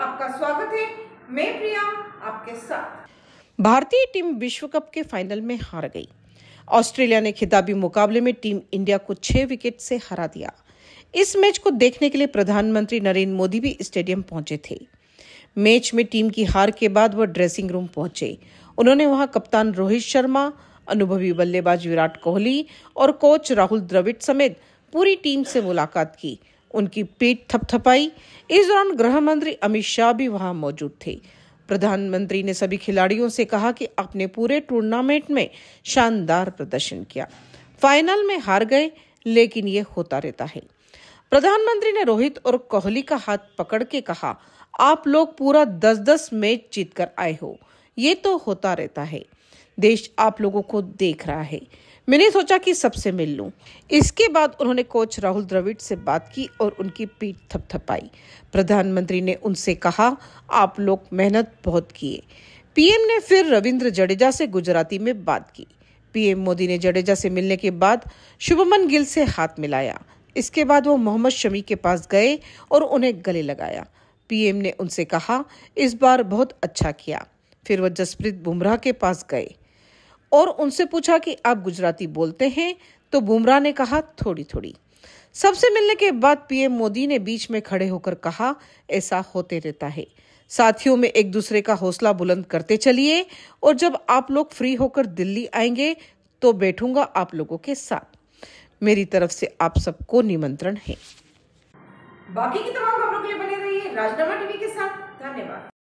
आपका स्वागत है मैं प्रिया आपके साथ भारतीय टीम विश्व कप के फाइनल में हार गई ऑस्ट्रेलिया ने खिताबी मुकाबले में टीम इंडिया को छह विकेट से हरा दिया इस मैच को देखने के लिए प्रधानमंत्री नरेंद्र मोदी भी स्टेडियम पहुंचे थे मैच में टीम की हार के बाद वह ड्रेसिंग रूम पहुंचे उन्होंने वहां कप्तान रोहित शर्मा अनुभवी बल्लेबाज विराट कोहली और कोच राहुल द्रविड़ समेत पूरी टीम से मुलाकात की उनकी पीठ थपथपाई इस दौरान गृह मंत्री अमित शाह भी वहां मौजूद थे प्रधानमंत्री ने सभी खिलाड़ियों से कहा कि आपने पूरे टूर्नामेंट में शानदार प्रदर्शन किया फाइनल में हार गए लेकिन ये होता रहता है प्रधानमंत्री ने रोहित और कोहली का हाथ पकड़ के कहा आप लोग पूरा दस दस मैच जीत कर आए हो ये तो होता रहता है देश आप लोगों को देख रहा है मैंने सोचा कि सबसे मिल लूं। इसके बाद उन्होंने कोच राहुल द्रविड़ से बात की और उनकी पीठ थपथपाई प्रधानमंत्री ने उनसे कहा आप लोग मेहनत बहुत किए पीएम ने फिर रविंद्र जडेजा से गुजराती में बात की पीएम मोदी ने जडेजा से मिलने के बाद शुभमन गिल से हाथ मिलाया इसके बाद वो मोहम्मद शमी के पास गए और उन्हें गले लगाया पीएम ने उनसे कहा इस बार बहुत अच्छा किया फिर वह जसप्रीत बुमराह के पास गए और उनसे पूछा कि आप गुजराती बोलते हैं तो बुमराह ने कहा थोड़ी थोड़ी सबसे मिलने के बाद पीएम मोदी ने बीच में खड़े होकर कहा ऐसा होते रहता है साथियों में एक दूसरे का हौसला बुलंद करते चलिए और जब आप लोग फ्री होकर दिल्ली आएंगे तो बैठूंगा आप लोगों के साथ मेरी तरफ से आप सबको निमंत्रण है बाकी की तमाम खबरों के लिए बने रहिए राजनामा टीवी के साथ धन्यवाद